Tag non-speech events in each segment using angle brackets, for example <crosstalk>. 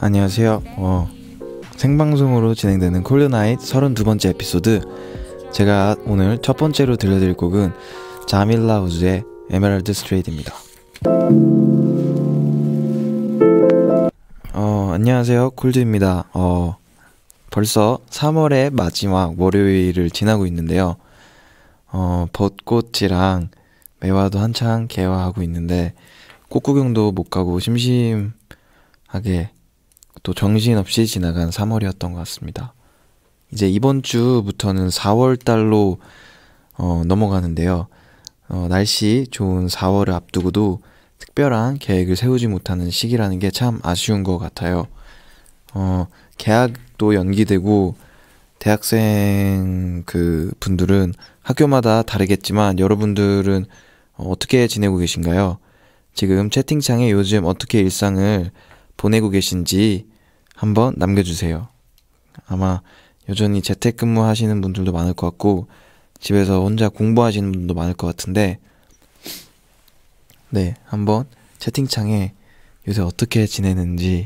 안녕하세요. 어, 생방송으로 진행되는 콜드 나잇 32번째 에피소드. 제가 오늘 첫 번째로 들려드릴 곡은 자밀라 우즈의 에메랄드 스트레이트입니다. 어, 안녕하세요. 콜드입니다. 어, 벌써 3월의 마지막 월요일을 지나고 있는데요. 어, 벚꽃이랑 매화도 한창 개화하고 있는데 꽃구경도 못 가고 심심하게 또 정신없이 지나간 3월이었던 것 같습니다. 이제 이번 주부터는 4월 달로 어, 넘어가는데요. 어, 날씨 좋은 4월을 앞두고도 특별한 계획을 세우지 못하는 시기라는 게 참 아쉬운 것 같아요. 어, 계약, 또 연기되고 대학생 그 분들은 학교마다 다르겠지만 여러분들은 어떻게 지내고 계신가요? 지금 채팅창에 요즘 어떻게 일상을 보내고 계신지 한번 남겨주세요. 아마 여전히 재택근무 하시는 분들도 많을 것 같고 집에서 혼자 공부하시는 분도 많을 것 같은데 네 한번 채팅창에 요새 어떻게 지내는지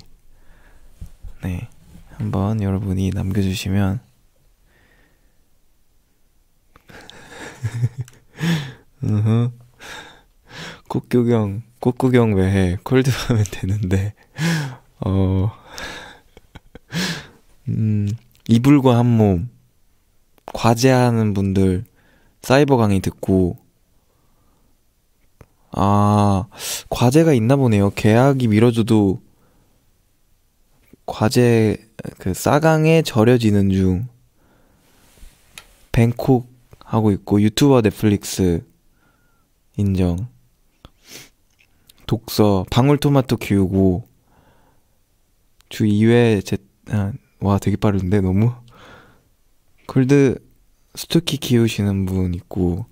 네 한번 여러분이 남겨주시면 꽃구경 꽃구경 왜 해? 콜드 하면 되는데 어 음, 이불과 한몸 과제하는 분들 사이버 강의 듣고 아 과제가 있나 보네요. 계약이 미뤄져도 과제 그 싸강에 절여지는 중 뱅콕 하고 있고 유튜버 넷플릭스 인정 독서 방울토마토 키우고 주 2회 제, 아, 와 되게 빠른데 너무 골드 스투키 키우시는 분 있고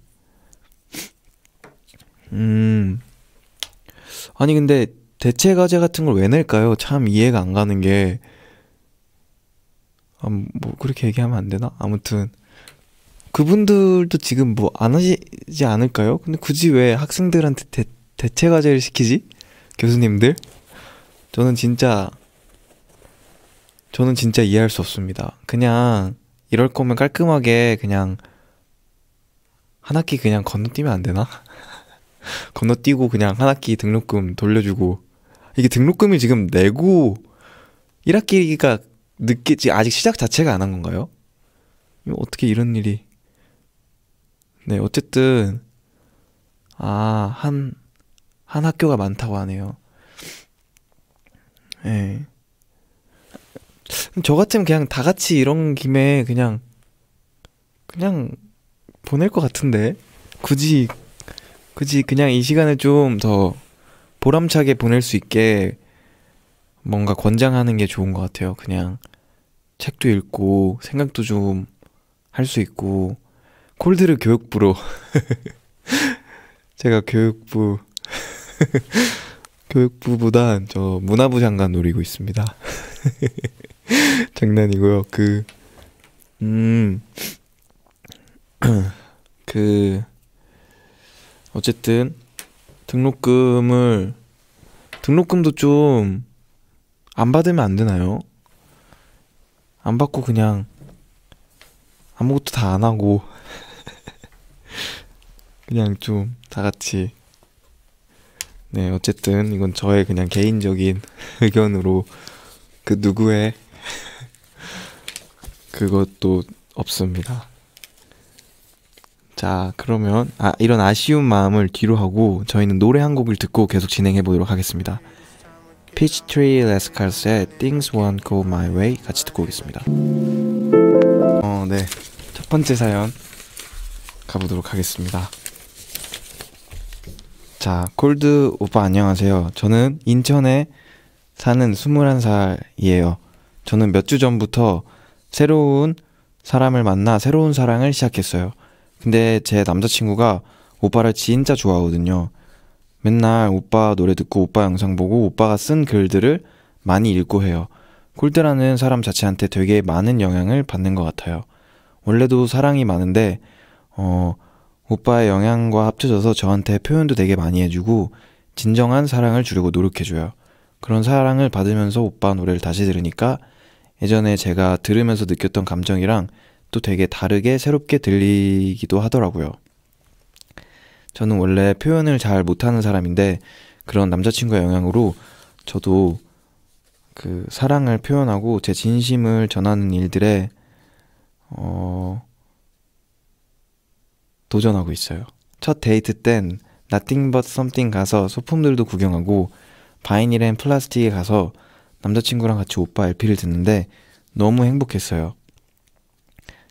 음 아니 근데 대체 과제 같은 걸 왜 낼까요? 참 이해가 안 가는 게, 아, 뭐, 그렇게 얘기하면 안 되나? 아무튼, 그분들도 지금 뭐 안 하시지 않을까요? 근데 굳이 왜 학생들한테 대, 대체 과제를 시키지? 교수님들? 저는 진짜, 저는 진짜 이해할 수 없습니다. 그냥, 이럴 거면 깔끔하게 그냥, 한 학기 그냥 건너뛰면 안 되나? <laughs> 건너뛰고 그냥 한 학기 등록금 돌려주고 이게 등록금을 지금 내고 1학기가 늦게 지 아직 시작 자체가 안 한 건가요? 어떻게 이런 일이? 네, 어쨌든 아, 한 한 학교가 많다고 하네요. 예. 네. 저 같으면 그냥 다 같이 이런 김에 그냥 그냥 보낼 것 같은데 굳이 굳이 그냥 이 시간을 좀더 보람차게 보낼 수 있게 뭔가 권장하는 게 좋은 것 같아요. 그냥 책도 읽고 생각도 좀 할 수 있고 콜드르 교육부로 <laughs> 제가 교육부 <laughs> 교육부보단 저 문화부 장관 노리고 있습니다. <laughs> 장난이고요. 그 음. <clears throat> 그 어쨌든 등록금을 등록금도 좀 안 받으면 안 되나요? 안 받고 그냥 아무것도 다 안 하고 <laughs> 그냥 좀 다 같이 네 어쨌든 이건 저의 그냥 개인적인 <laughs> 의견으로 그 누구의 <laughs> 그것도 없습니다. 자, 그러면 아, 이런 아쉬운 마음을 뒤로 하고 저희는 노래 한 곡을 듣고 계속 진행해 보도록 하겠습니다. 피치트리 레스칼스의 Things Won't Go My Way 같이 듣고 오겠습니다. 어, 네. 첫 번째 사연 가보도록 하겠습니다. 자, 콜드 오빠 안녕하세요. 저는 인천에 사는 21살이에요. 저는 몇 주 전부터 새로운 사람을 만나 새로운 사랑을 시작했어요. 근데 제 남자친구가 오빠를 진짜 좋아하거든요. 맨날 오빠 노래 듣고 오빠 영상 보고 오빠가 쓴 글들을 많이 읽고 해요. 콜드라는 사람 자체한테 되게 많은 영향을 받는 것 같아요. 원래도 사랑이 많은데, 어, 오빠의 영향과 합쳐져서 저한테 표현도 되게 많이 해주고, 진정한 사랑을 주려고 노력해줘요. 그런 사랑을 받으면서 오빠 노래를 다시 들으니까 예전에 제가 들으면서 느꼈던 감정이랑 또 되게 다르게 새롭게 들리기도 하더라고요. 저는 원래 표현을 잘 못하는 사람인데 그런 남자친구의 영향으로 저도 그 사랑을 표현하고 제 진심을 전하는 일들에 어 도전하고 있어요. 첫 데이트 땐 Nothing But Something 가서 소품들도 구경하고 바이닐앤 플라스틱에 가서 남자친구랑 같이 오빠 LP를 듣는데 너무 행복했어요.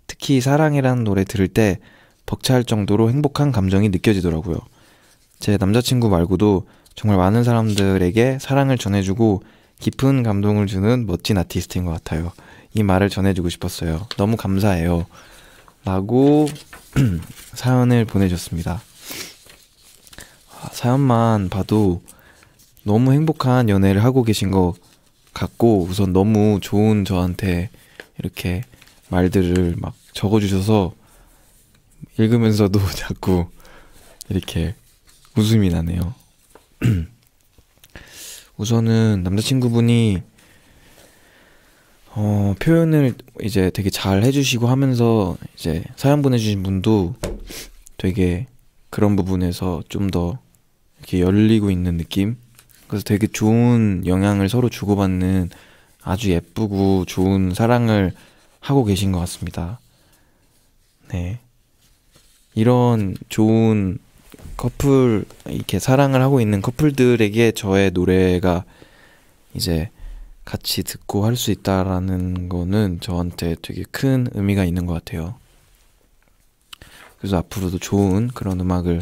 특히 사랑이라는 노래 들을 때벅차할 정도로 행복한 감정이 느껴지더라고요. 제 남자친구 말고도 정말 많은 사람들에게 사랑을 전해주고 깊은 감동을 주는 멋진 아티스트인 것 같아요. 이 말을 전해주고 싶었어요. 너무 감사해요. 라고 <clears throat> 사연을 보내줬습니다. 아, 사연만 봐도 너무 행복한 연애를 하고 계신 것 같고 우선 너무 좋은 저한테 이렇게 말들을 막 적어주셔서 읽으면서도 <laughs> 자꾸 이렇게 웃음이 나네요. <clears throat> 우선은 남자친구분이 어, 표현을 이제 되게 잘 해주시고 하면서 이제 사연 보내주신 분도 되게 그런 부분에서 좀 더 이렇게 열리고 있는 느낌? 그래서 되게 좋은 영향을 서로 주고받는 아주 예쁘고 좋은 사랑을 하고 계신 것 같습니다. 네. 이런 좋은 커플, 이렇게 사랑을 하고 있는 커플들에게 저의 노래가 이제 같이 듣고 할 수 있다라는 거는 저한테 되게 큰 의미가 있는 것 같아요. 그래서 앞으로도 좋은 그런 음악을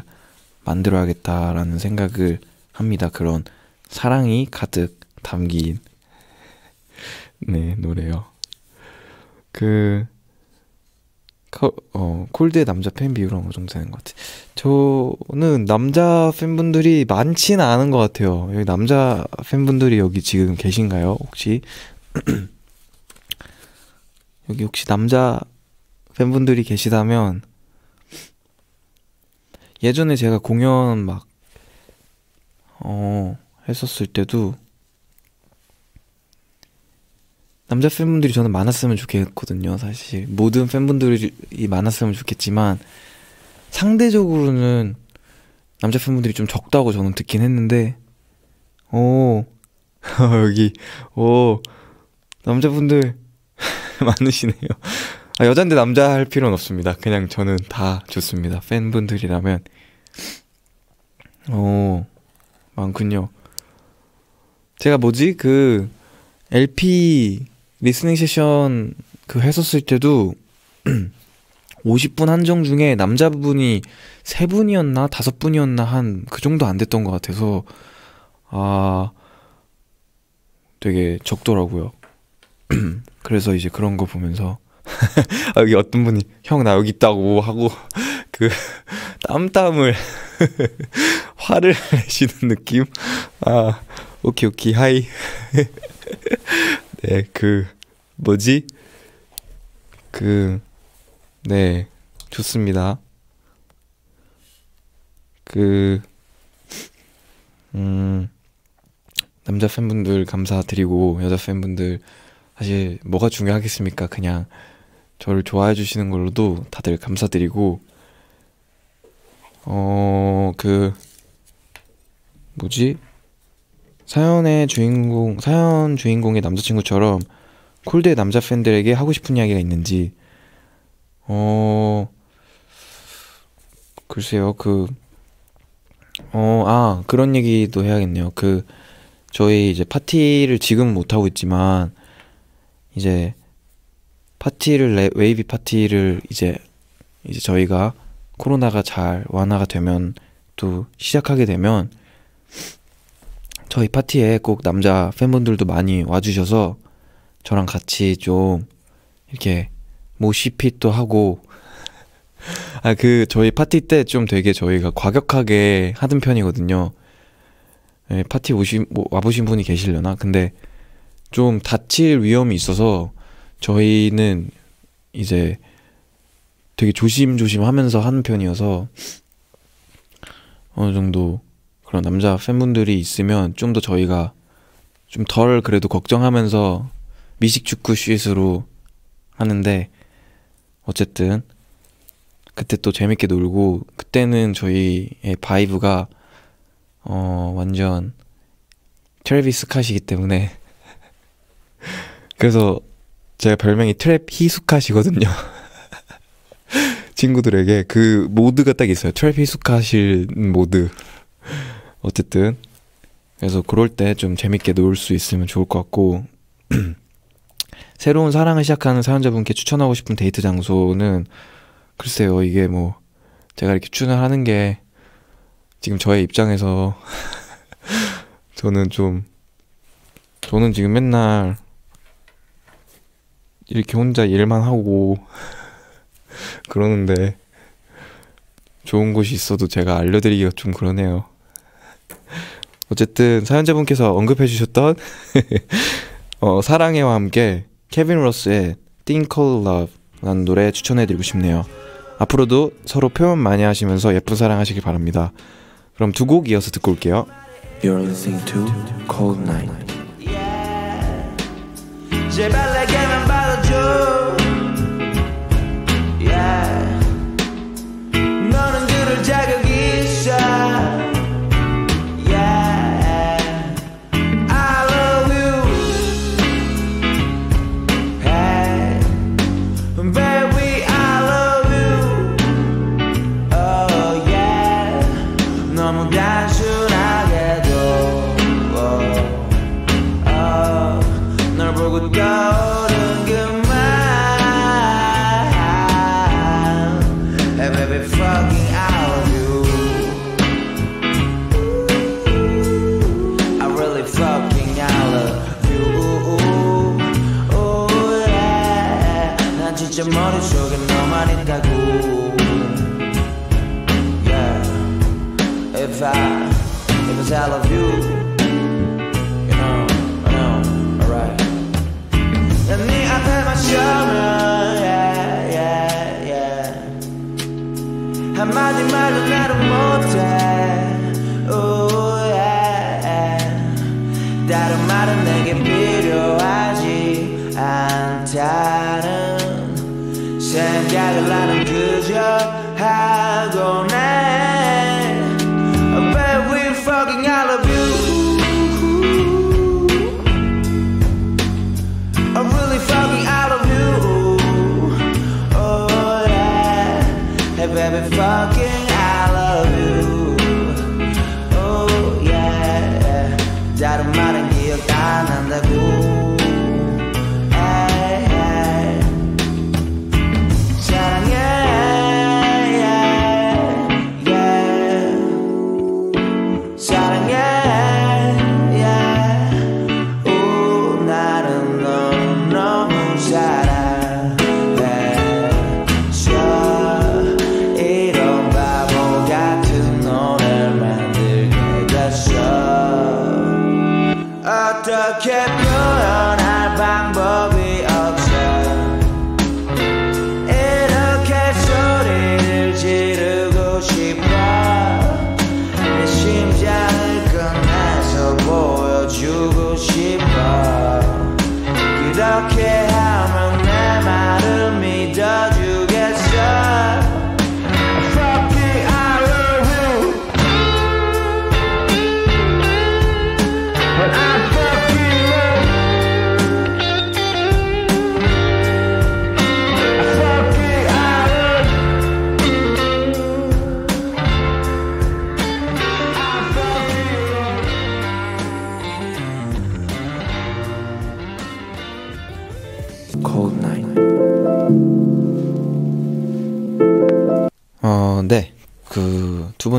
만들어야겠다라는 생각을 합니다. 그런 사랑이 가득 담긴 네, 노래요. 그, 어, 콜드의 남자 팬 비율은 어느 정도 되는 것같아 저는 남자 팬분들이 많지는 않은 것 같아요. 여기 남자 팬분들이 여기 지금 계신가요? 혹시? <clears throat> 여기 혹시 남자 팬분들이 계시다면, 예전에 제가 공연 막, 어, 했었을 때도, 남자 팬분들이 저는 많았으면 좋겠거든요, 사실. 모든 팬분들이 많았으면 좋겠지만, 상대적으로는 남자 팬분들이 좀 적다고 저는 듣긴 했는데, 오, <laughs> 여기, 오, 남자분들 <laughs> 많으시네요. 아, 여잔데 남자 할 필요는 없습니다. 그냥 저는 다 좋습니다. 팬분들이라면. 오, 많군요. 제가 뭐지? 그, LP 리스닝 세션 그 했었을 때도 50분 <clears throat> 한정 중에 남자분이 3분이었나 5분이었나 한 그 정도 안 됐던 것 같아서 아 되게 적더라고요. <clears throat> 그래서 이제 그런 거 보면서 <laughs> 아, 여기 어떤 분이 형 나 여기 있다고 하고 <laughs> 그 땀땀을 <laughs> 화를 내시는 느낌 아 오케이 오케이 하이 네, 그 뭐지? 그 네, 좋습니다. 그 음, 남자 팬분들 감사드리고 여자 팬분들 사실 뭐가 중요하겠습니까? 그냥 저를 좋아해 주시는 걸로도 다들 감사드리고 어, 그 뭐지? 사연의 주인공, 사연 주인공의 남자친구처럼 콜드의 남자 팬들에게 하고 싶은 이야기가 있는지, 어, 글쎄요, 그, 어, 아, 그런 얘기도 해야겠네요. 그, 저희 이제 파티를 지금 못하고 있지만, 이제, 파티를, 웨이비 파티를 이제, 이제 저희가 코로나가 잘 완화가 되면 또 시작하게 되면 저희 파티에 꼭 남자 팬분들도 많이 와주셔서 저랑 같이 좀 이렇게 모시핏도 하고 <laughs> 아 그 저희 파티 때 좀 되게 저희가 과격하게 하던 편이거든요. 예, 파티 오신 뭐 와보신 분이 계시려나? 근데 좀 다칠 위험이 있어서 저희는 이제 되게 조심조심 하면서 하는 편이어서 어느 정도 그런 남자 팬분들이 있으면 좀 더 저희가 좀 덜 그래도 걱정하면서 미식 축구 슛으로 하는데 어쨌든 그때 또 재밌게 놀고 그때는 저희의 바이브가 어 완전 트래비스 캇이기 때문에 <laughs> 그래서 제가 별명이 트랩 히수카시거든요. <laughs> 친구들에게 그 모드가 딱 있어요. 트랩 히수카실 모드. 어쨌든 그래서 그럴 때 좀 재밌게 놀 수 있으면 좋을 것 같고 <clears throat> 새로운 사랑을 시작하는 사연자분께 추천하고 싶은 데이트 장소는 글쎄요 이게 뭐 제가 이렇게 추천을 하는 게 지금 저의 입장에서 <laughs> 저는 좀 저는 지금 맨날 이렇게 혼자 일만 하고 <laughs> 그러는데 좋은 곳이 있어도 제가 알려드리기가 좀 그러네요. 어쨌든 사연자분께서 언급해주셨던 <laughs> 어, 사랑해와 함께 케빈 로스의 Think c a l o v e 라는 노래 추천해드리고 싶네요. 앞으로도 서로 표현 많이 하시면서 예쁜 사랑하시길 바랍니다. 그럼 두 곡 이어서 듣고 올게요. You're listening to Cold Night. 제발 내게만 받아줘. if I, it was Alibaba.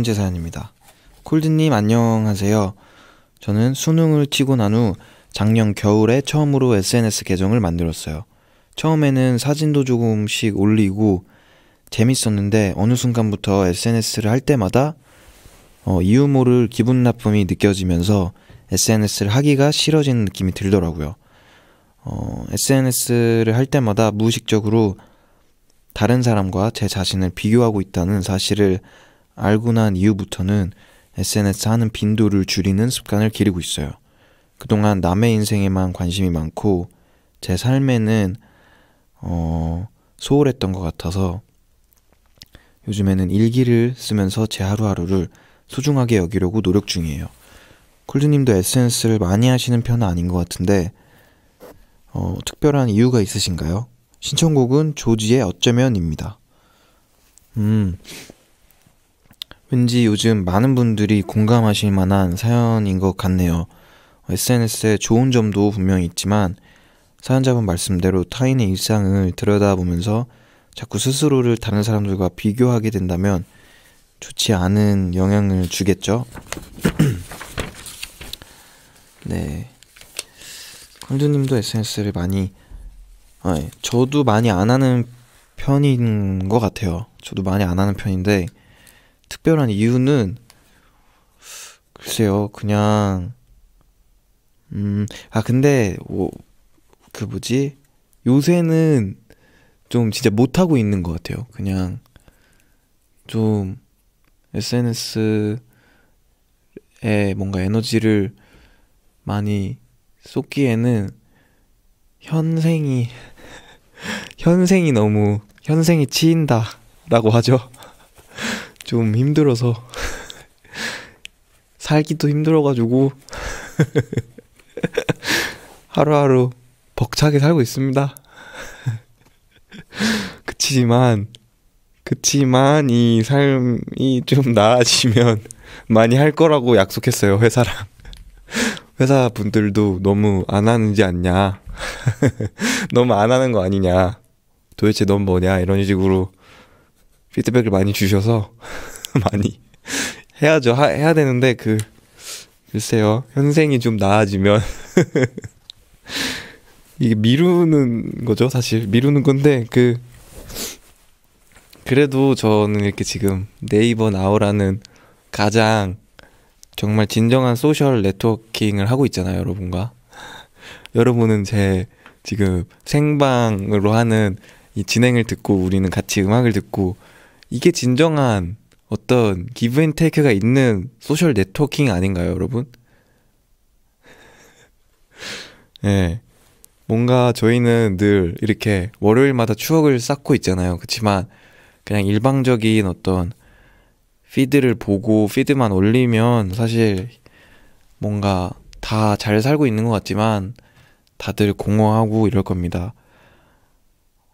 번째 사연입니다. 콜드님 안녕하세요. 저는 수능을 치고 난 후 작년 겨울에 처음으로 SNS 계정을 만들었어요. 처음에는 사진도 조금씩 올리고 재밌었는데 어느 순간부터 SNS를 할 때마다 어, 이유 모를 기분 나쁨이 느껴지면서 SNS를 하기가 싫어지는 느낌이 들더라고요. 어, SNS를 할 때마다 무의식적으로 다른 사람과 제 자신을 비교하고 있다는 사실을 알고 난 이후부터는 SNS 하는 빈도를 줄이는 습관을 기르고 있어요. 그동안 남의 인생에만 관심이 많고 제 삶에는 어, 소홀했던 것 같아서 요즘에는 일기를 쓰면서 제 하루하루를 소중하게 여기려고 노력 중이에요. 콜드님도 SNS를 많이 하시는 편은 아닌 것 같은데 어, 특별한 이유가 있으신가요? 신청곡은 조지의 어쩌면입니다. 음, 왠지 요즘 많은 분들이 공감하실 만한 사연인 것 같네요. SNS의 좋은 점도 분명 있지만 사연자분 말씀대로 타인의 일상을 들여다보면서 자꾸 스스로를 다른 사람들과 비교하게 된다면 좋지 않은 영향을 주겠죠. <clears throat> 네. 컨주님도 SNS를 많이, 아, 저도 많이 안 하는 편인 것 같아요. 저도 많이 안 하는 편인데, 특별한 이유는 글쎄요, 그냥 음, 아 근데 뭐, 그 뭐지? 요새는 좀 진짜 못 하고 있는 것 같아요. 그냥 좀 SNS에 뭔가 에너지를 많이 쏟기에는 현생이 <laughs> 현생이 너무 현생이 치인다라고 하죠. 좀 힘들어서 <laughs> 살기도 힘들어가지고 <laughs> 하루하루 벅차게 살고 있습니다. <laughs> 그치지만 그치만 이 삶이 좀 나아지면 많이 할 거라고 약속했어요 회사랑 회사 분들도 너무 안 하는지 않냐 너무 안 하는 거 아니냐 도대체 넌 뭐냐 이런 식으로 피드백을 많이 주셔서 <laughs> 많이 해야죠. 하, 해야 되는데 그 글쎄요. 현생이 좀 나아지면 <laughs> 이게 미루는 거죠, 사실. 미루는 건데 그 그래도 저는 이렇게 지금 네이버 나우라는 가장 정말 진정한 소셜 네트워킹을 하고 있잖아요, 여러분과. 여러분은 제 지금 생방으로 하는 이 진행을 듣고 우리는 같이 음악을 듣고 이게 진정한 어떤 기브 앤 테이크가 있는 소셜 네트워킹 아닌가요, 여러분? <laughs> 예. 네. 뭔가 저희는 늘 이렇게 월요일마다 추억을 쌓고 있잖아요. 그렇지만 그냥 일방적인 어떤 피드를 보고 피드만 올리면 사실 뭔가 다 잘 살고 있는 것 같지만 다들 공허하고 이럴 겁니다.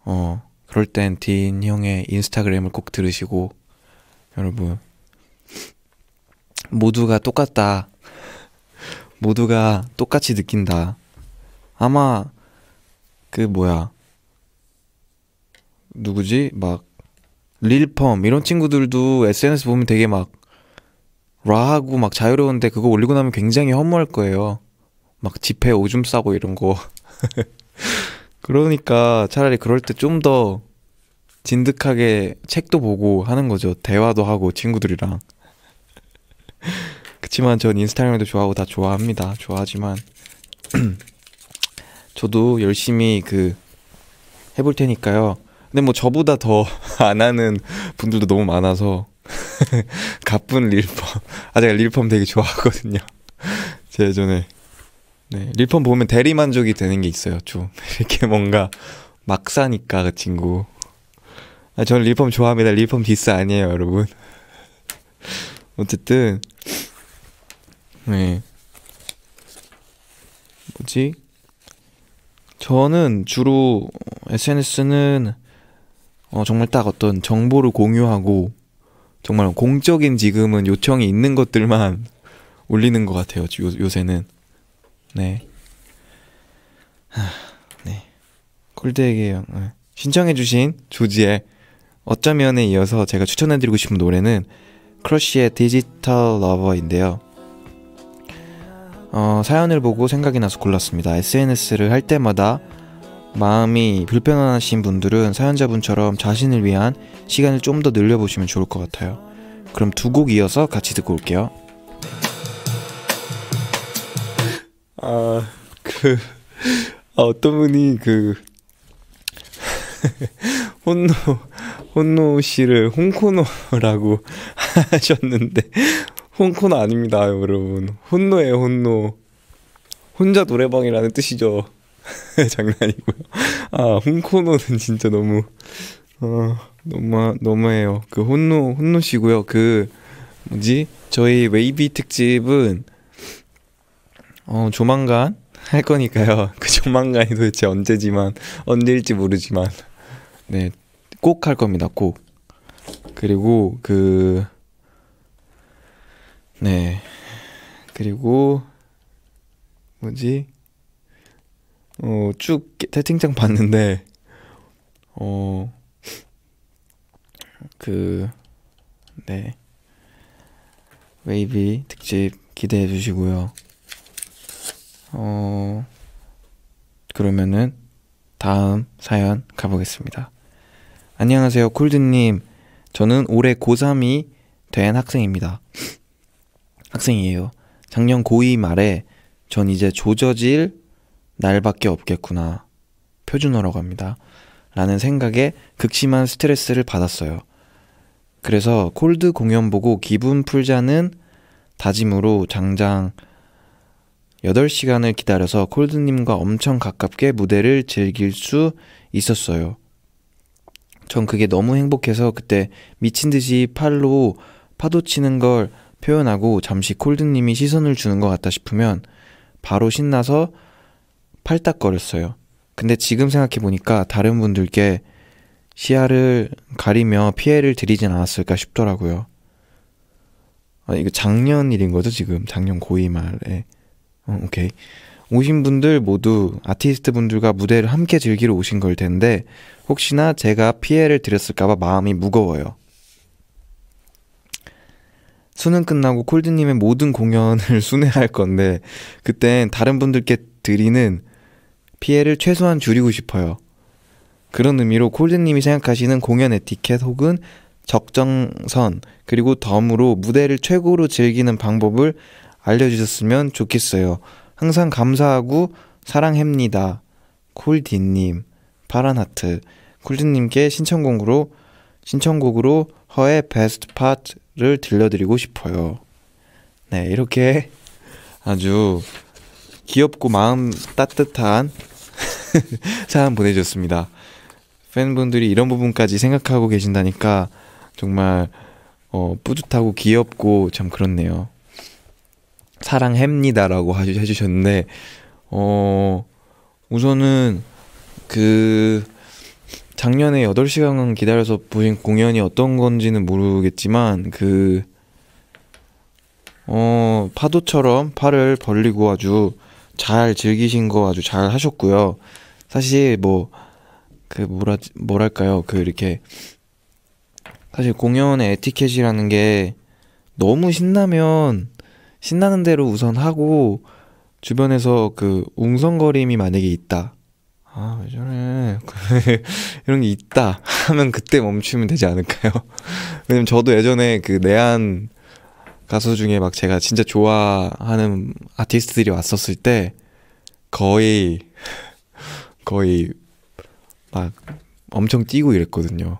어, 그럴 땐딘 형의 인스타그램을 꼭 들으시고 여러분 모두가 똑같다. 모두가 똑같이 느낀다. 아마 그 뭐야 누구지 막 릴펌 이런 친구들도 SNS 보면 되게 막 라하고 막 자유로운데 그거 올리고 나면 굉장히 허무할 거예요. 막 집회 오줌 싸고 이런 거. <laughs> 그러니까 차라리 그럴 때 좀 더 진득하게 책도 보고 하는 거죠. 대화도 하고 친구들이랑. 그치만 전 인스타그램도 좋아하고 다 좋아합니다. 좋아하지만 <clears throat> 저도 열심히 그 해볼 테니까요. 근데 뭐 저보다 더 안 <laughs> 하는 분들도 너무 많아서 <laughs> 가쁜 릴펌. 아 제가 릴펌 되게 좋아하거든요. <laughs> 제 예전에 네, 릴펀 보면 대리 만족이 되는 게 있어요. 좀 <laughs> 이렇게 뭔가 막 사니까 그 친구. 아, 저는 릴펌 좋아합니다. 릴펌 디스 아니에요, 여러분. <laughs> 어쨌든 네. 뭐지? 저는 주로 SNS는 어, 정말 딱 어떤 정보를 공유하고 정말 공적인 지금은 요청이 있는 것들만 <laughs> 올리는 것 같아요. 요, 요새는 네. 하, 네. 콜드에게 네. 신청해주신 조지의 어쩌면에 이어서 제가 추천해드리고 싶은 노래는 크러쉬의 디지털 러버인데요. 어, 사연을 보고 생각이 나서 골랐습니다. SNS를 할 때마다 마음이 불편하신 분들은 사연자분처럼 자신을 위한 시간을 좀 더 늘려보시면 좋을 것 같아요. 그럼 두 곡 이어서 같이 듣고 올게요. 아, 그, 아, 어떤 분이 그, <laughs> 혼노, 혼노 씨를 홍코노라고 <laughs> 하셨는데, 홍코노 아닙니다, 여러분. 혼노의 혼노. 혼자 노래방이라는 뜻이죠. <laughs> 장난이고요. 아, 홍코노는 진짜 너무, 어, 너무, 너무해요. 그 혼노, 혼노 씨고요. 그, 뭐지? 저희 웨이비 특집은 어, 조만간 할 거니까요. <laughs> 그 조만간이 도대체 언제지만 언제일지 모르지만 네, 꼭 할 겁니다. 꼭. 그리고 그 네. 그리고 뭐지? 어, 쭉 채팅창 봤는데 어그 네. 웨이비 특집 기대해 주시고요. 어, 그러면은 다음 사연 가보겠습니다. 안녕하세요, 콜드님. 저는 올해 고3이 된 학생입니다. 학생이에요. 작년 고2 말에 전 이제 조져질 날밖에 없겠구나. 표준어라고 합니다. 라는 생각에 극심한 스트레스를 받았어요. 그래서 콜드 공연 보고 기분 풀자는 다짐으로 장장 8시간을 기다려서 콜드님과 엄청 가깝게 무대를 즐길 수 있었어요. 전 그게 너무 행복해서 그때 미친 듯이 팔로 파도 치는 걸 표현하고 잠시 콜드님이 시선을 주는 것 같다 싶으면 바로 신나서 팔딱거렸어요. 근데 지금 생각해보니까 다른 분들께 시야를 가리며 피해를 드리진 않았을까 싶더라고요. 아, 이거 작년 일인 거죠, 지금? 작년 고2 말에. 어, 오케이. 오신 분들 모두 아티스트 분들과 무대를 함께 즐기러 오신 걸 텐데 혹시나 제가 피해를 드렸을까봐 마음이 무거워요. 수능 끝나고 콜드님의 모든 공연을 <laughs> 순회할 건데 그땐 다른 분들께 드리는 피해를 최소한 줄이고 싶어요. 그런 의미로 콜드님이 생각하시는 공연 에티켓 혹은 적정선 그리고 덤으로 무대를 최고로 즐기는 방법을 알려주셨으면 좋겠어요. 항상 감사하고 사랑합니다. 콜디님, 파란하트, 콜디님께 신청곡으로 신청곡으로 허의 베스트 파트를 들려드리고 싶어요. 네, 이렇게 아주 귀엽고 마음 따뜻한 <laughs> 사연 보내주셨습니다. 팬분들이 이런 부분까지 생각하고 계신다니까 정말 어, 뿌듯하고 귀엽고 참 그렇네요. 사랑합니다라고 해주셨는데 어 우선은 그 작년에 8시간 기다려서 보신 공연이 어떤 건지는 모르겠지만 그 어, 파도처럼 팔을 벌리고 아주 잘 즐기신 거 아주 잘 하셨고요. 사실 뭐 그 뭐라 뭐랄까요? 그 이렇게 사실 공연의 에티켓이라는 게 너무 신나면 신나는 대로 우선 하고 주변에서 그 웅성거림이 만약에 있다. 아, 왜 저래. <laughs> 이런 게 있다. 하면 그때 멈추면 되지 않을까요? <laughs> 왜냐면 저도 예전에 그 내한 가수 중에 막 제가 진짜 좋아하는 아티스트들이 왔었을 때 거의, <laughs> 거의 막 엄청 뛰고 이랬거든요.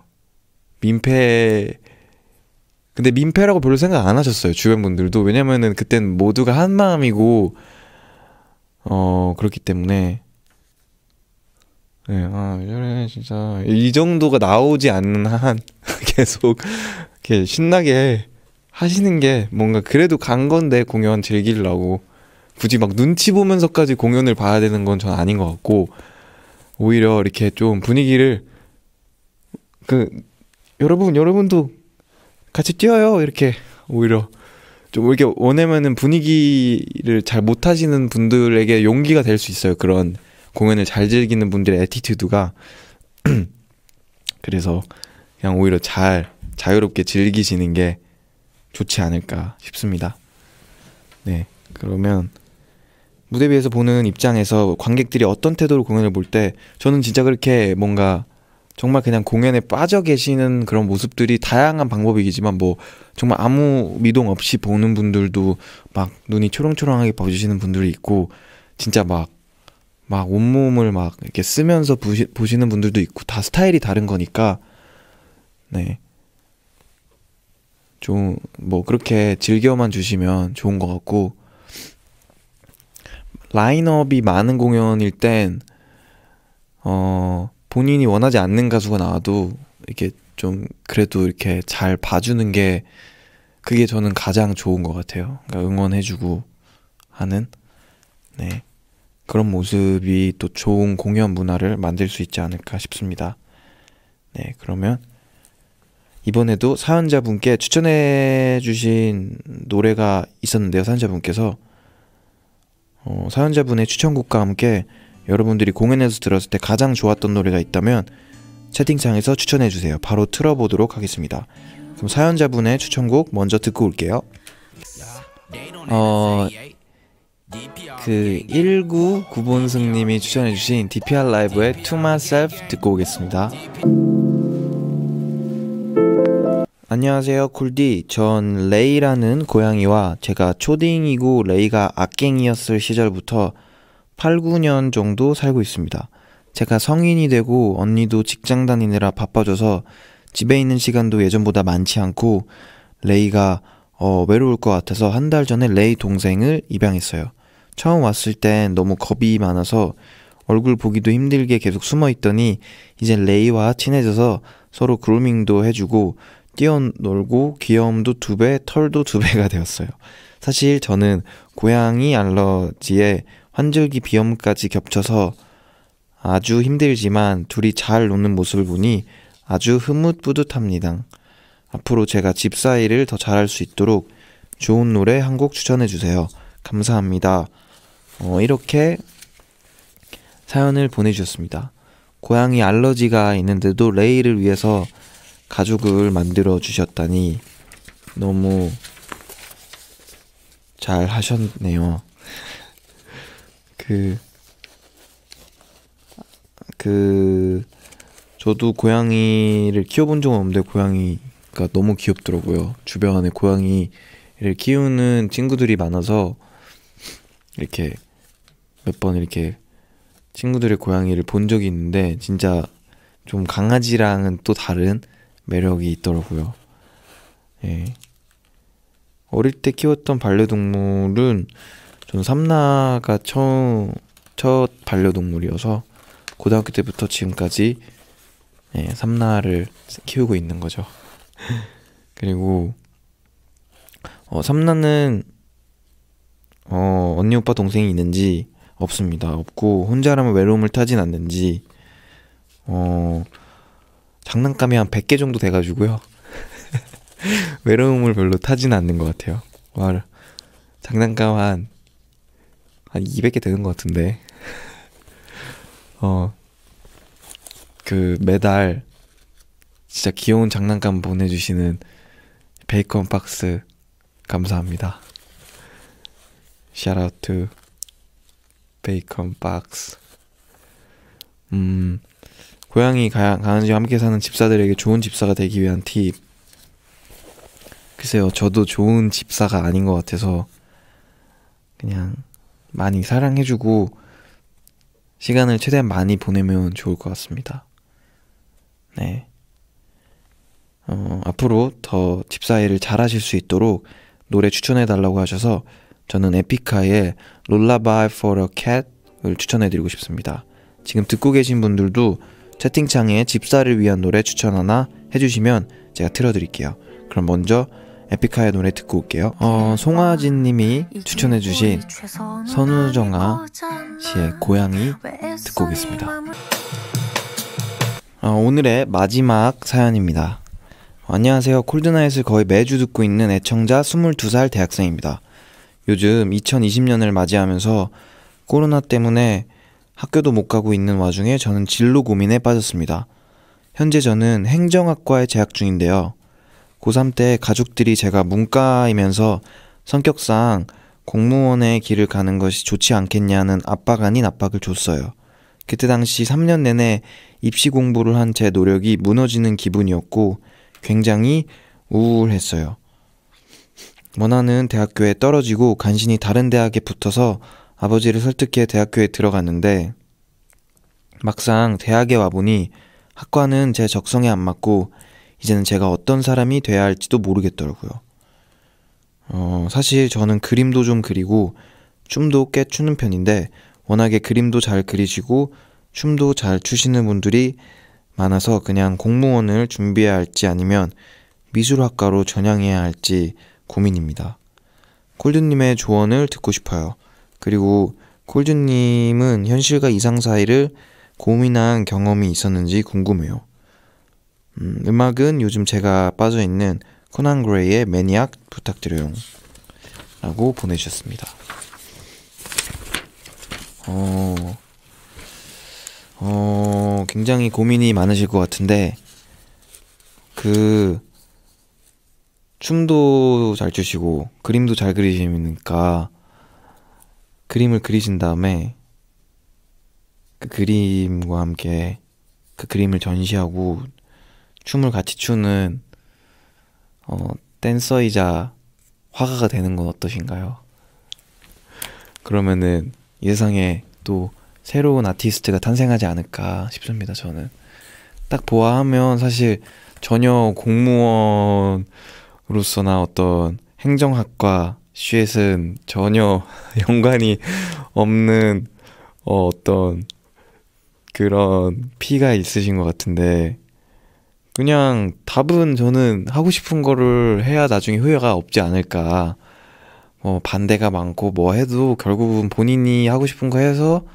민폐 근데 민폐라고 별로 생각 안 하셨어요 주변 분들도 왜냐면은 그땐 모두가 한 마음이고 어 그렇기 때문에 예아 네, 이래 진짜 이 정도가 나오지 않는 한 <laughs> 계속 이렇게 신나게 하시는 게 뭔가 그래도 간 건데 공연 즐기려고 굳이 막 눈치 보면서까지 공연을 봐야 되는 건 전 아닌 것 같고 오히려 이렇게 좀 분위기를 그 여러분 여러분도 같이 뛰어요 이렇게 오히려 좀 이렇게 원하면은 분위기를 잘 못하시는 분들에게 용기가 될 수 있어요 그런 공연을 잘 즐기는 분들의 에티튜드가 <clears throat> 그래서 그냥 오히려 잘 자유롭게 즐기시는 게 좋지 않을까 싶습니다. 네, 그러면 무대 위에서 보는 입장에서 관객들이 어떤 태도로 공연을 볼 때 저는 진짜 그렇게 뭔가 정말 그냥 공연에 빠져 계시는 그런 모습들이 다양한 방법이겠지만 뭐 정말 아무 미동 없이 보는 분들도 막 눈이 초롱초롱하게 봐주시는 분들이 있고 진짜 막 막 온몸을 막 이렇게 쓰면서 부시, 보시는 분들도 있고 다 스타일이 다른 거니까 네. 좀 뭐 그렇게 즐겨만 주시면 좋은 것 같고 라인업이 많은 공연일 땐 어, 본인이 원하지 않는 가수가 나와도 이렇게 좀 그래도 이렇게 잘 봐주는 게 그게 저는 가장 좋은 것 같아요. 그러니까 응원해주고 하는 네 그런 모습이 또 좋은 공연 문화를 만들 수 있지 않을까 싶습니다. 네 그러면 이번에도 사연자분께 추천해주신 노래가 있었는데요. 사연자분께서 어, 사연자분의 추천곡과 함께 여러분들이 공연에서 들었을 때 가장 좋았던 노래가 있다면 채팅창에서 추천해주세요. 바로 틀어보도록 하겠습니다. 그럼 사연자분의 추천곡 먼저 듣고 올게요. 어, 그 1990님이 추천해주신 DPR 라이브의 To Myself 듣고 오겠습니다. 안녕하세요, 콜디. 전 레이라는 고양이와 제가 초딩이고 레이가 악갱이었을 시절부터 8, 9년 정도 살고 있습니다. 제가 성인이 되고 언니도 직장 다니느라 바빠져서 집에 있는 시간도 예전보다 많지 않고 레이가 어, 외로울 것 같아서 한 달 전에 레이 동생을 입양했어요. 처음 왔을 땐 너무 겁이 많아서 얼굴 보기도 힘들게 계속 숨어 있더니 이제 레이와 친해져서 서로 그루밍도 해주고 뛰어놀고 귀여움도 두 배, 털도 두 배가 되었어요. 사실 저는 고양이 알러지에 환절기 비염까지 겹쳐서 아주 힘들지만 둘이 잘 노는 모습을 보니 아주 흐뭇뿌듯합니다. 앞으로 제가 집사일을 더 잘할 수 있도록 좋은 노래 한 곡 추천해 주세요. 감사합니다. 어, 이렇게 사연을 보내주셨습니다. 고양이 알러지가 있는데도 레이를 위해서 가죽을 만들어 주셨다니 너무 잘 하셨네요. 그, 그, 저도 고양이를 키워본 적은 없는데 고양이가 너무 귀엽더라고요. 주변에 고양이를 키우는 친구들이 많아서 이렇게 몇 번 이렇게 친구들의 고양이를 본 적이 있는데 진짜 좀 강아지랑은 또 다른 매력이 있더라고요. 예. 어릴 때 키웠던 반려동물은 저는 삼나가 처음 첫 반려동물이어서 고등학교 때부터 지금까지 예, 삼나를 키우고 있는 거죠. <laughs> 그리고 어, 삼나는 어, 언니 오빠 동생이 있는지 없습니다. 없고 혼자라면 외로움을 타진 않는지 어, 장난감이 한 100개 정도 돼가지고요. <laughs> 외로움을 별로 타진 않는 것 같아요. 와, 장난감 한한 200개 되는 것 같은데 어그 매달 진짜 귀여운 장난감 보내주시는 베이컨 박스 감사합니다. Shout out to 베이컨 박스. 음 고양이 강아지와 함께 사는 집사들에게 좋은 집사가 되기 위한 팁. 글쎄요, 저도 좋은 집사가 아닌 것 같아서 그냥 많이 사랑해주고 시간을 최대한 많이 보내면 좋을 것 같습니다. 네. 어, 앞으로 더 집사일을 잘 하실 수 있도록 노래 추천해 달라고 하셔서 저는 에픽하의 롤라바이 for a cat을 추천해 드리고 싶습니다. 지금 듣고 계신 분들도 채팅창에 집사를 위한 노래 추천 하나 해주시면 제가 틀어드릴게요. 그럼 먼저 에픽하의 노래 듣고 올게요. 어, 송아진 님이 추천해 주신 선우정아 씨의 고양이 듣고 오겠습니다. 어, 오늘의 마지막 사연입니다. 안녕하세요. 콜드나잇을 거의 매주 듣고 있는 애청자 22살 대학생입니다. 요즘 2020년을 맞이하면서 코로나 때문에 학교도 못 가고 있는 와중에 저는 진로 고민에 빠졌습니다. 현재 저는 행정학과에 재학 중인데요. 고3 때 가족들이 제가 문과이면서 성격상 공무원의 길을 가는 것이 좋지 않겠냐는 압박 아닌 압박을 줬어요. 그때 당시 3년 내내 입시 공부를 한 제 노력이 무너지는 기분이었고 굉장히 우울했어요. 원하는 대학교에 떨어지고 간신히 다른 대학에 붙어서 아버지를 설득해 대학교에 들어갔는데 막상 대학에 와보니 학과는 제 적성에 안 맞고 이제는 제가 어떤 사람이 돼야 할지도 모르겠더라고요. 어, 사실 저는 그림도 좀 그리고 춤도 꽤 추는 편인데 워낙에 그림도 잘 그리시고 춤도 잘 추시는 분들이 많아서 그냥 공무원을 준비해야 할지 아니면 미술학과로 전향해야 할지 고민입니다. 콜드님의 조언을 듣고 싶어요. 그리고 콜드님은 현실과 이상 사이를 고민한 경험이 있었는지 궁금해요. 음, 음악은 요즘 제가 빠져있는 코난 그레이의 매니악 부탁드려요. 라고 보내주셨습니다. 어, 어, 굉장히 고민이 많으실 것 같은데, 그, 춤도 잘 추시고, 그림도 잘 그리시니까, 그림을 그리신 다음에, 그 그림과 함께 그 그림을 전시하고 춤을 같이 추는 어, 댄서이자 화가가 되는 건 어떠신가요? 그러면은 이 세상에 또 새로운 아티스트가 탄생하지 않을까 싶습니다. 저는 딱 보아하면 사실 전혀 공무원으로서나 어떤 행정학과 쉣은 전혀 <laughs> 연관이 없는 어, 어떤 그런 피가 있으신 것 같은데 그냥 답은 저는 하고 싶은 거를 해야 나중에 후회가 없지 않을까. 뭐 반대가 많고 뭐 해도 결국은 본인이 하고 싶은 거 해서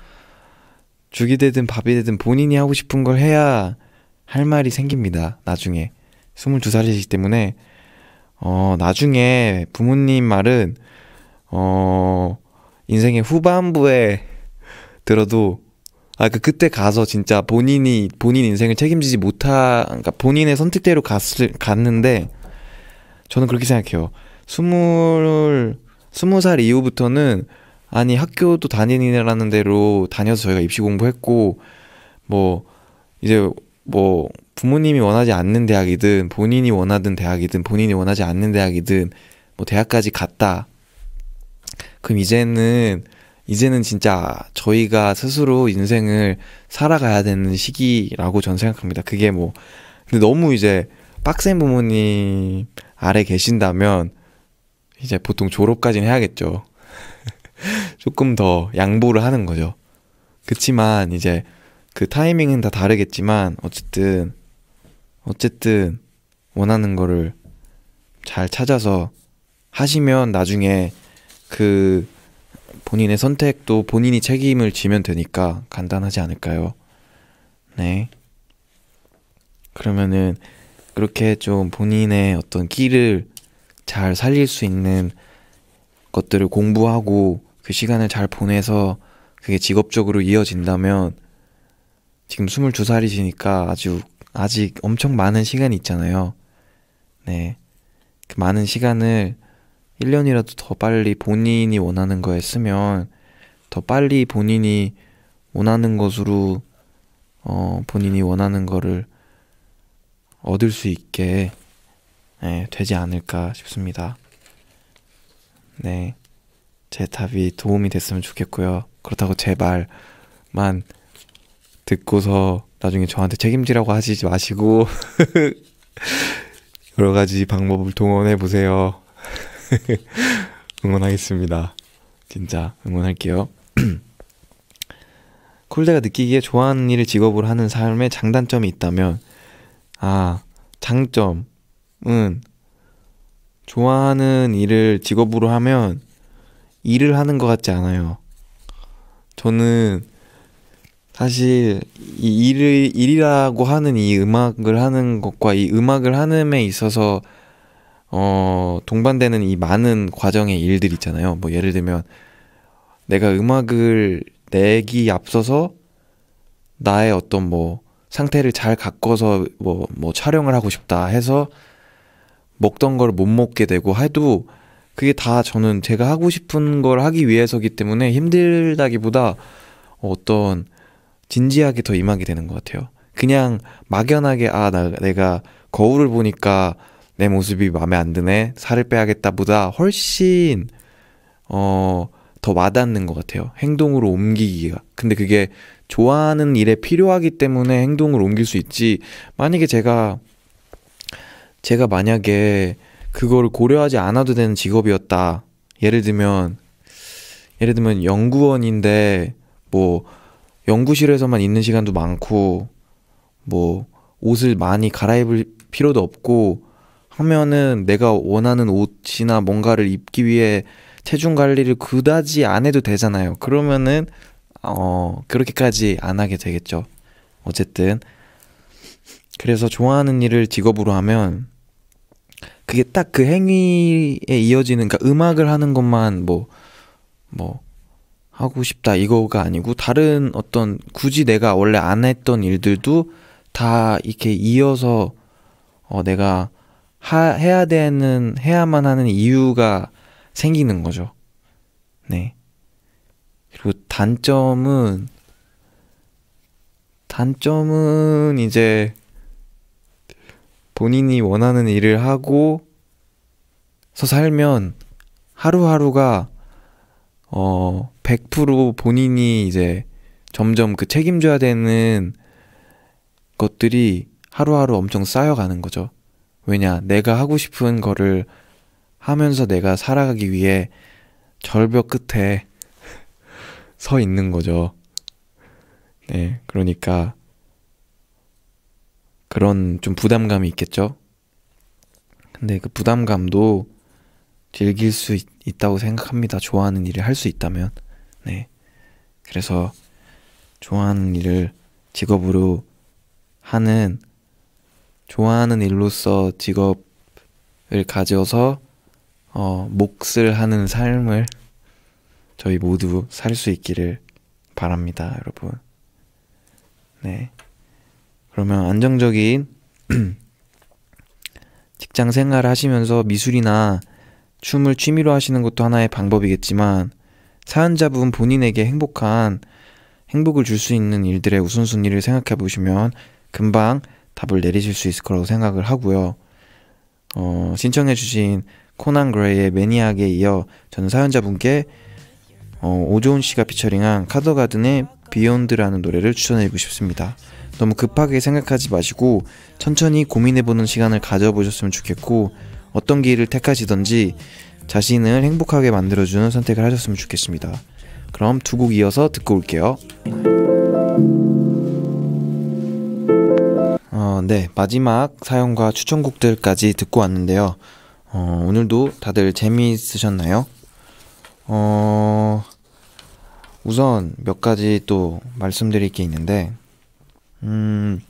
죽이 되든 밥이 되든 본인이 하고 싶은 걸 해야 할 말이 생깁니다. 나중에. 22살이시기 때문에 어, 나중에 부모님 말은 어, 인생의 후반부에 들어도 아, 그, 그때 가서 진짜 본인이, 본인 인생을 책임지지 못하, 그니까 본인의 선택대로 갔을, 갔는데, 저는 그렇게 생각해요. 스물, 스무 살 이후부터는, 아니, 학교도 다니느라는 대로 다녀서 저희가 입시 공부했고, 뭐, 이제, 뭐, 부모님이 원하지 않는 대학이든, 본인이 원하든 대학이든, 본인이 원하지 않는 대학이든, 뭐, 대학까지 갔다. 그럼 이제는 이제는 진짜 저희가 스스로 인생을 살아가야 되는 시기라고 전 생각합니다. 그게 뭐 근데 너무 이제 빡센 부모님 아래 계신다면 이제 보통 졸업까지는 해야겠죠. <laughs> 조금 더 양보를 하는 거죠. 그치만 이제 그 타이밍은 다 다르겠지만 어쨌든 어쨌든 원하는 거를 잘 찾아서 하시면 나중에 그 본인의 선택도 본인이 책임을 지면 되니까 간단하지 않을까요? 네. 그러면은 그렇게 좀 본인의 어떤 끼를 잘 살릴 수 있는 것들을 공부하고 그 시간을 잘 보내서 그게 직업적으로 이어진다면 지금 22살이시니까 아주 아직 엄청 많은 시간이 있잖아요. 네. 그 많은 시간을 1년이라도 더 빨리 본인이 원하는 거에 쓰면 더 빨리 본인이 원하는 것으로 어, 본인이 원하는 거를 얻을 수 있게 네, 되지 않을까 싶습니다. 네. 제 답이 도움이 됐으면 좋겠고요. 그렇다고 제 말만 듣고서 나중에 저한테 책임지라고 하시지 마시고 <laughs> 여러 가지 방법을 동원해 보세요. <laughs> 응원하겠습니다. 진짜 응원할게요. 콜데가 <clears throat> 느끼기에 좋아하는 일을 직업으로 하는 삶의 장단점이 있다면 아 장점은 좋아하는 일을 직업으로 하면 일을 하는 것 같지 않아요. 저는 사실 이 일을 일이라고 하는 이 음악을 하는 것과 이 음악을 하는에 있어서 어, 동반되는 이 많은 과정의 일들 있잖아요. 뭐 예를 들면 내가 음악을 내기 앞서서 나의 어떤 뭐 상태를 잘 가꿔서 뭐, 뭐 촬영을 하고 싶다 해서 먹던 걸 못 먹게 되고 해도 그게 다 저는 제가 하고 싶은 걸 하기 위해서기 때문에 힘들다기보다 어떤 진지하게 더 임하게 되는 것 같아요. 그냥 막연하게 아, 나, 내가 거울을 보니까 내 모습이 마음에 안 드네 살을 빼야겠다보다 훨씬 어더 와닿는 것 같아요 행동으로 옮기기가 근데 그게 좋아하는 일에 필요하기 때문에 행동으로 옮길 수 있지 만약에 제가 제가 만약에 그거를 고려하지 않아도 되는 직업이었다 예를 들면 예를 들면 연구원인데 뭐 연구실에서만 있는 시간도 많고 뭐 옷을 많이 갈아입을 필요도 없고 하면은 내가 원하는 옷이나 뭔가를 입기 위해 체중 관리를 그다지 안 해도 되잖아요. 그러면은 어 그렇게까지 안 하게 되겠죠. 어쨌든 그래서 좋아하는 일을 직업으로 하면 그게 딱 그 행위에 이어지는 그러니까 음악을 하는 것만 뭐뭐 뭐 하고 싶다 이거가 아니고 다른 어떤 굳이 내가 원래 안 했던 일들도 다 이렇게 이어서 어 내가 하, 해야 되는 해야만 하는 이유가 생기는 거죠. 네. 그리고 단점은 단점은 이제 본인이 원하는 일을 하고 서 살면 하루하루가 어 100% 본인이 이제 점점 그 책임져야 되는 것들이 하루하루 엄청 쌓여가는 거죠. 왜냐, 내가 하고 싶은 거를 하면서 내가 살아가기 위해 절벽 끝에 <laughs> 서 있는 거죠. 네, 그러니까 그런 좀 부담감이 있겠죠? 근데 그 부담감도 즐길 수 있, 다고 생각합니다. 좋아하는 일을 할 수 있다면. 네. 그래서 좋아하는 일을 직업으로 하는 좋아하는 일로서 직업을 가져서 어, 몫을 하는 삶을 저희 모두 살 수 있기를 바랍니다, 여러분. 네. 그러면 안정적인 <clears throat> 직장 생활을 하시면서 미술이나 춤을 취미로 하시는 것도 하나의 방법이겠지만 사연자분 본인에게 행복한 행복을 줄 수 있는 일들의 우선순위를 생각해 보시면 금방 답을 내리실 수 있을 거라고 생각을 하고요. 어, 신청해주신 코난 그레이의 매니악에 이어 저는 사연자분께 어, 오조훈 씨가 피처링한 카더가든의 비욘드라는 노래를 추천해드리고 싶습니다. 너무 급하게 생각하지 마시고 천천히 고민해보는 시간을 가져보셨으면 좋겠고 어떤 길을 택하시던지 자신을 행복하게 만들어주는 선택을 하셨으면 좋겠습니다. 그럼 두 곡 이어서 듣고 올게요. 어, 네, 마지막 사연과 추천곡들까지 듣고 왔는데요. 어, 오늘도 다들 재미있으셨나요? 어, 우선 몇 가지 또 말씀드릴 게 있는데, 음,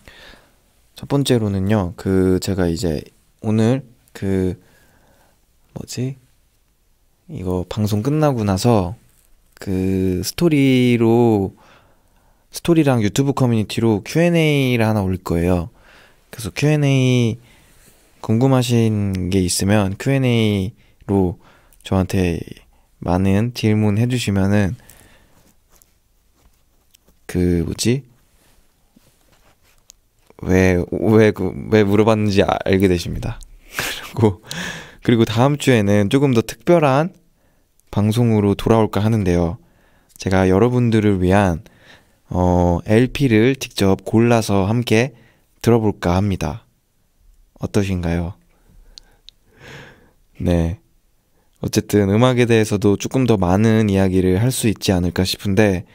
첫 번째로는요, 그, 제가 이제 오늘 그, 뭐지? 이거 방송 끝나고 나서 그 스토리로 스토리랑 유튜브 커뮤니티로 Q&A를 하나 올릴 거예요. 그래서 Q&A 궁금하신 게 있으면 Q&A로 저한테 많은 질문 해주시면은 그 뭐지 왜왜왜 그, 물어봤는지 아, 알게 되십니다. <laughs> 그리고 그리고 다음 주에는 조금 더 특별한 방송으로 돌아올까 하는데요. 제가 여러분들을 위한 어, LP를 직접 골라서 함께 들어볼까 합니다. 어떠신가요? 네. 어쨌든 음악에 대해서도 조금 더 많은 이야기를 할 수 있지 않을까 싶은데,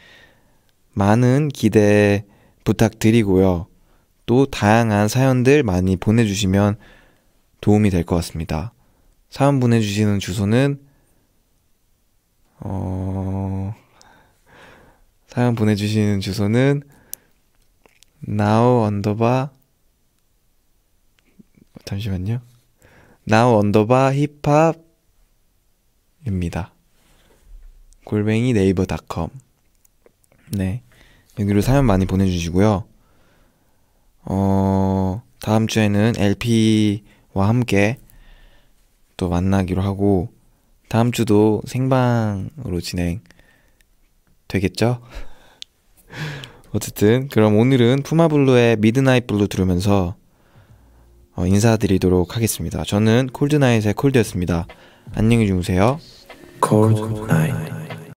많은 기대 부탁드리고요. 또 다양한 사연들 많이 보내주시면 도움이 될 것 같습니다. 사연 보내주시는 주소는, 어, 사연 보내주시는 주소는 now u n d 잠시만요. 나 o 언더바 힙합입니다. 골뱅이 네이버닷컴. 네. 여기로 사연 많이 보내주시고요. 어, 다음 주에는 LP와 함께 또 만나기로 하고, 다음 주도 생방으로 진행 되겠죠? <laughs> 어쨌든, 그럼 오늘은 푸마블루의 미드나잇 블루 들으면서 어, 인사드리도록 하겠습니다. 저는 콜드나잇의 콜드였습니다. 안녕히 주무세요. 콜드나잇.